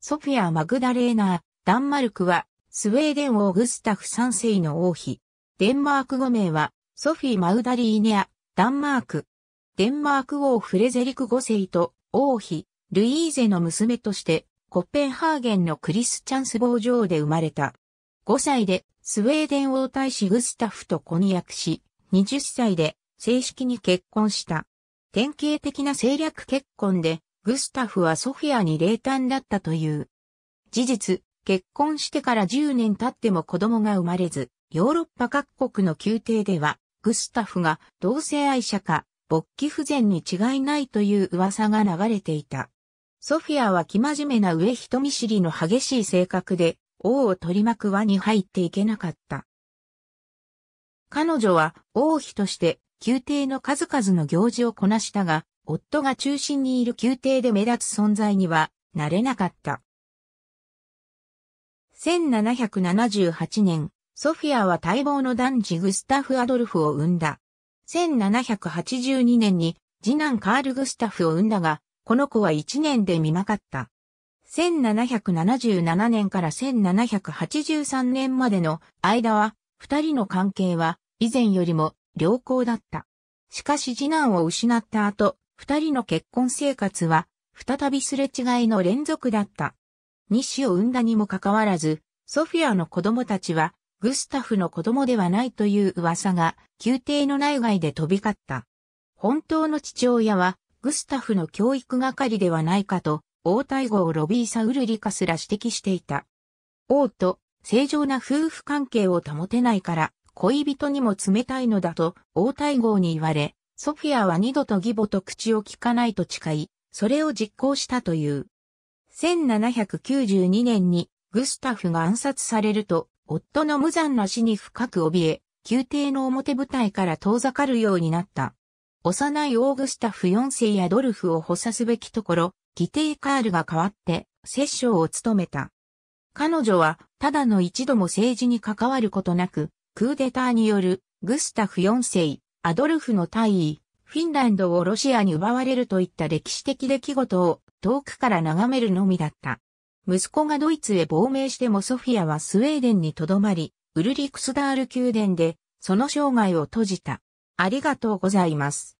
ソフィア・マグダレーナー、ダンマルクは、スウェーデン王グスタフ3世の王妃。デンマーク語名は、ソフィー・マウダリーネア、ダンマーク。デンマーク王フレゼリク5世と、王妃、ルイーゼの娘として、コッペンハーゲンのクリスチャンス坊城で生まれた。5歳で、スウェーデン王太子グスタフと婚約し、20歳で、正式に結婚した。典型的な政略結婚で、グスタフはソフィアに冷淡だったという。事実、結婚してから10年経っても子供が生まれず、ヨーロッパ各国の宮廷では、グスタフが同性愛者か、勃起不全に違いないという噂が流れていた。ソフィアは生真面目な上人見知りの激しい性格で、王を取り巻く輪に入っていけなかった。彼女は王妃として宮廷の数々の行事をこなしたが、夫が中心にいる宮廷で目立つ存在にはなれなかった。1778年、ソフィアは待望の男児グスタフ・アドルフを生んだ。1782年に次男カール・グスタフを生んだが、この子は1年で見まかった。1777年から1783年までの間は、二人の関係は以前よりも良好だった。しかし次男を失った後、二人の結婚生活は、再びすれ違いの連続だった。二子を産んだにもかかわらず、ソフィアの子供たちは、グスタフの子供ではないという噂が、宮廷の内外で飛び交った。本当の父親は、グスタフの教育係ではないかと、王太后ロビーサ・ウルリカすら指摘していた。王と正常な夫婦関係を保てないから、恋人にも冷たいのだと、王太后に言われ、ソフィアは二度と義母と口を聞かないと誓い、それを実行したという。1792年にグスタフが暗殺されると、夫の無残な死に深く怯え、宮廷の表舞台から遠ざかるようになった。幼いオーグスタフ4世やドルフを補佐すべきところ、義弟カールが代わって、摂政を務めた。彼女は、ただの一度も政治に関わることなく、クーデターによる、グスタフ4世、アドルフの大尉、フィンランドをロシアに奪われるといった歴史的出来事を遠くから眺めるのみだった。息子がドイツへ亡命してもソフィアはスウェーデンに留まり、ウルリクスダール宮殿でその生涯を閉じた。ありがとうございます。